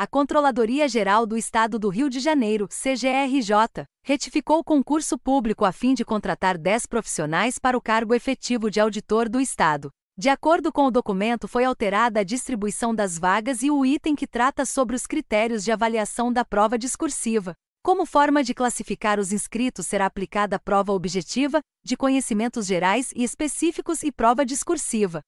a Controladoria Geral do Estado do Rio de Janeiro, CGRJ, retificou o concurso público a fim de contratar 10 profissionais para o cargo efetivo de auditor do Estado. De acordo com o documento, foi alterada a distribuição das vagas e o item que trata sobre os critérios de avaliação da prova discursiva. Como forma de classificar os inscritos, será aplicada a prova objetiva, de conhecimentos gerais e específicos e prova discursiva.